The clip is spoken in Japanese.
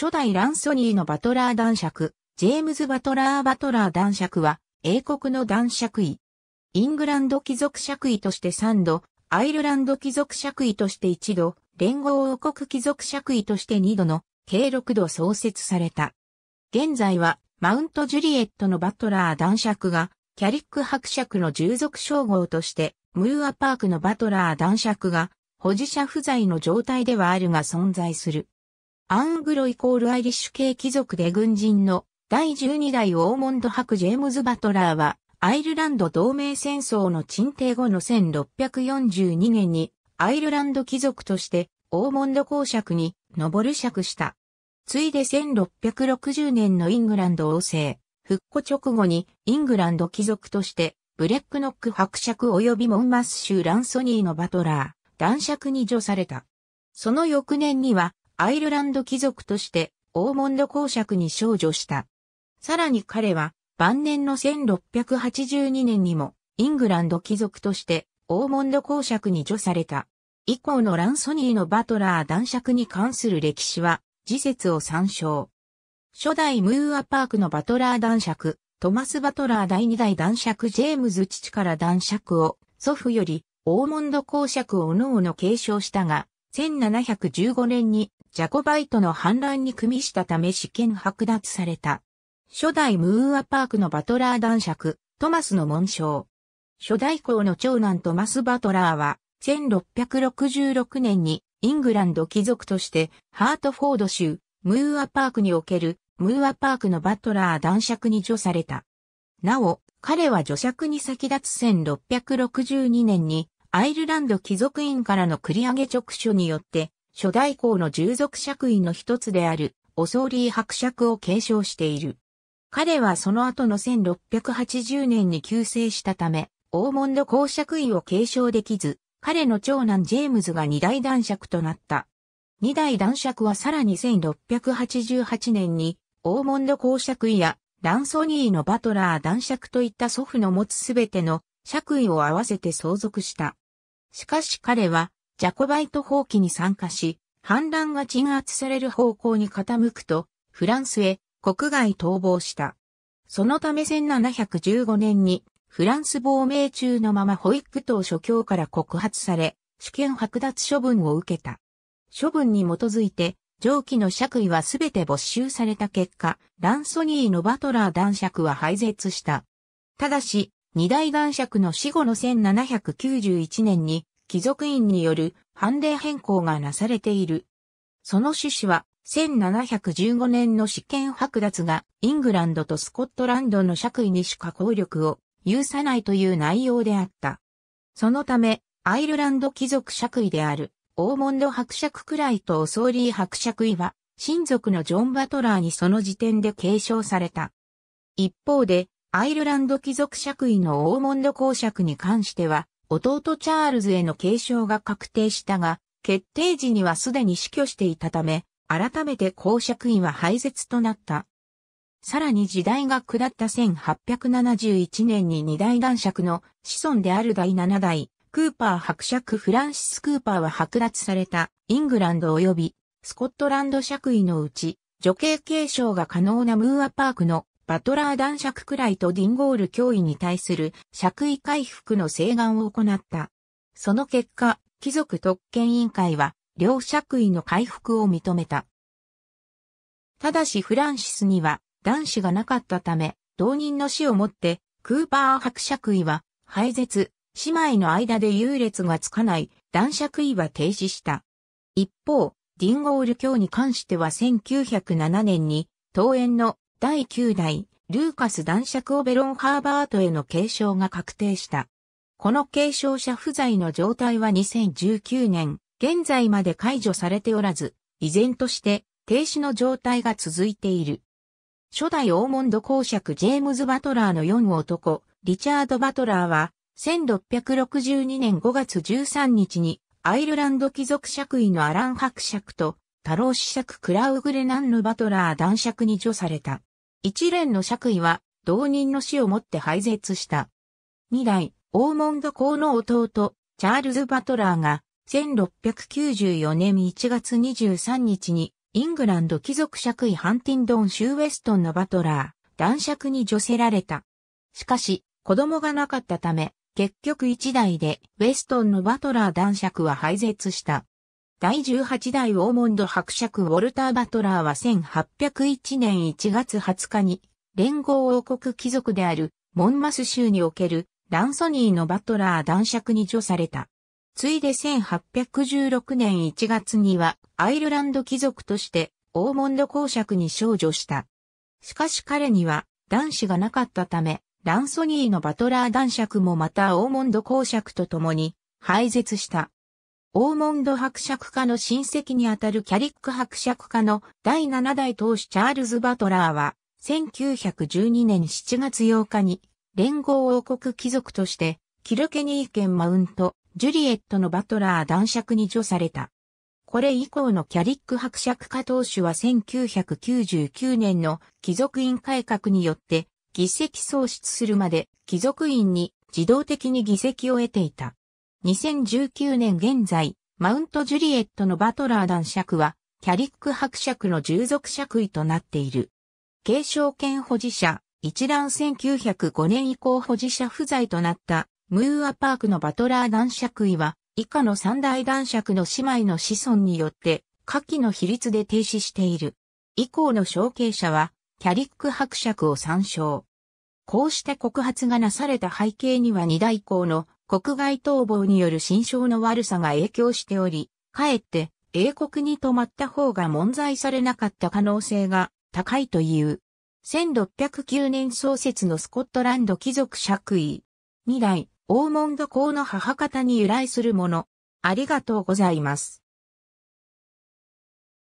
初代ランソニーのバトラー男爵、ジェームズ・バトラー・バトラー男爵は、英国の男爵位。イングランド貴族爵位として3度、アイルランド貴族爵位として1度、連合王国貴族爵位として2度の、計6度創設された。現在は、マウント・ジュリエットのバトラー男爵が、キャリック伯爵の従属称号として、ムーアパークのバトラー男爵が、保持者不在の状態ではあるが存在する。アングロイコールアイリッシュ系貴族で軍人の第12代オーモンド伯ジェームズ・バトラーは、アイルランド同盟戦争の鎮定後の1642年に、アイルランド貴族として、オーモンド公爵に、上る爵した。ついで1660年のイングランド王政、復古直後に、イングランド貴族として、ブレックノック伯爵及びモンマス州ランソニーのバトラー、男爵に除された。その翌年には、アイルランド貴族としてオーモンド公爵に少女した。さらに彼は晩年の1682年にもイングランド貴族としてオーモンド公爵に除された。以降のランソニーのバトラー男爵に関する歴史は、次節を参照。初代ムーアパークのバトラー男爵、トマス・バトラー第二代男爵ジェームズ父から男爵を、祖父より、オーモンド公爵を各々継承したが、1715年にジャコバイトの反乱に組みしたため試験剥奪された。初代ムーアパークのバトラー男爵、トマスの紋章。初代公の長男トマス・バトラーは、1666年にイングランド貴族としてハートフォード州ムーアパークにおけるムーアパークのバトラー男爵に除された。なお、彼は除爵に先立つ1662年にアイルランド貴族院からの繰り上げ直書によって初代校の従属爵位の一つである、オソーリー伯爵を継承している。彼はその後の1680年に急成したため、オーモンド公爵位を継承できず、彼の長男ジェームズが二代男爵となった。二代男爵はさらに1688年に、オーモンド公爵位やランソニーのバトラー男爵といった祖父の持つすべての爵位を合わせて相続した。しかし彼はジャコバイト放棄に参加し、反乱が鎮圧される方向に傾くと、フランスへ国外逃亡した。そのため1715年にフランス亡命中のままホイック島諸教から告発され、主権剥奪処分を受けた。処分に基づいて、上記の爵位はすべて没収された結果、ランソニーのバトラー男爵は廃絶した。ただし、二大男爵の死後の1791年に、貴族院による判例変更がなされている。その趣旨は、1715年の試験剥奪がイングランドとスコットランドの爵位にしか効力を有さないという内容であった。そのため、アイルランド貴族爵位である、オーモンド伯爵くらいとオソーリー伯爵位は、親族のジョン・バトラーにその時点で継承された。一方で、アイルランド貴族爵位のオーモンド公爵に関しては、弟チャールズへの継承が確定したが、決定時にはすでに死去していたため、改めて公爵位は廃絶となった。さらに時代が下った1871年に二代男爵の子孫である第七代、クーパー伯爵フランシス・クーパーは剥奪されたイングランド及びスコットランド爵位のうち女系継承が可能なムーアパークのバトラー男爵くらいとディンゴール脅威に対する爵位回復の請願を行った。その結果、貴族特権委員会は、両爵位の回復を認めた。ただしフランシスには男子がなかったため、同人の死をもって、クーパー伯爵位は廃絶、姉妹の間で優劣がつかない男爵位は停止した。一方、ディンゴール卿に関しては1907年に、当園の第9代、ルーカス男爵オベロン・ハーバートへの継承が確定した。この継承者不在の状態は2019年、現在まで解除されておらず、依然として停止の状態が続いている。初代オーモンド公爵ジェームズ・バトラーの4男、リチャード・バトラーは、1662年5月13日に、アイルランド貴族爵位のアラン伯爵と、太郎子爵クラウグレナンヌ・バトラー男爵に除された。一連の爵位は、同人の死をもって廃絶した。二代、オーモンド公の弟、チャールズ・バトラーが、1694年1月23日に、イングランド貴族爵位ハンティンドン・州ウェストンのバトラー、男爵に除せられた。しかし、子供がなかったため、結局一代で、ウェストンのバトラー男爵は廃絶した。第18代オーモンド伯爵ウォルター・バトラーは1801年1月20日に、連合王国貴族であるモンマス州におけるランソニーのバトラー男爵に除された。ついで1816年1月にはアイルランド貴族としてオーモンド公爵に少女した。しかし彼には男子がなかったため、ランソニーのバトラー男爵もまたオーモンド公爵と共に廃絶した。オーモンド伯爵家の親戚にあたるキャリック伯爵家の第7代当主チャールズ・バトラーは、1912年7月8日に、連合王国貴族として、キルケニー県マウント、ジュリエットのバトラー男爵に除された。これ以降のキャリック伯爵家当主は1999年の貴族院改革によって議席喪失するまで貴族院に自動的に議席を得ていた。2019年現在、マウントジュリエットのバトラー男爵は、キャリック伯爵の従属爵位となっている。継承権保持者、一覧1905年以降保持者不在となった、ムーアパークのバトラー男爵位は、以下の三大男爵の姉妹の子孫によって、下記の比率で停止している。以降の承継者は、キャリック伯爵を参照。こうして告発がなされた背景には二大公の国外逃亡による心象の悪さが影響しており、かえって英国に泊まった方が問題されなかった可能性が高いという。1609年創設のスコットランド貴族爵位。二代、オーモンド公の母方に由来するもの。ありがとうございます。